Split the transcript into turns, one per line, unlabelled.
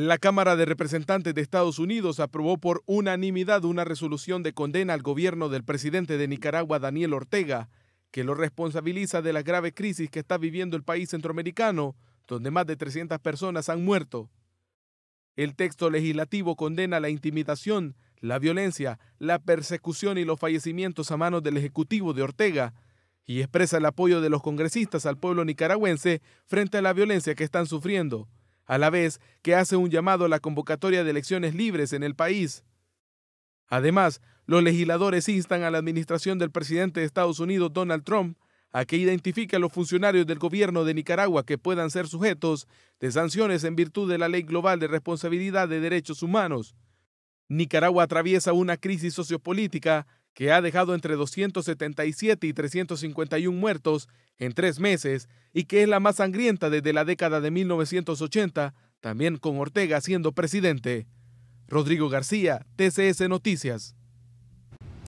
La Cámara de Representantes de Estados Unidos aprobó por unanimidad una resolución de condena al gobierno del presidente de Nicaragua, Daniel Ortega, que lo responsabiliza de la grave crisis que está viviendo el país centroamericano, donde más de 300 personas han muerto. El texto legislativo condena la intimidación, la violencia, la persecución y los fallecimientos a manos del Ejecutivo de Ortega, y expresa el apoyo de los congresistas al pueblo nicaragüense frente a la violencia que están sufriendo a la vez que hace un llamado a la convocatoria de elecciones libres en el país. Además, los legisladores instan a la administración del presidente de Estados Unidos, Donald Trump, a que identifique a los funcionarios del gobierno de Nicaragua que puedan ser sujetos de sanciones en virtud de la Ley Global de Responsabilidad de Derechos Humanos. Nicaragua atraviesa una crisis sociopolítica que ha dejado entre 277 y 351 muertos en tres meses y que es la más sangrienta desde la década de 1980, también con Ortega siendo presidente. Rodrigo García, TCS Noticias.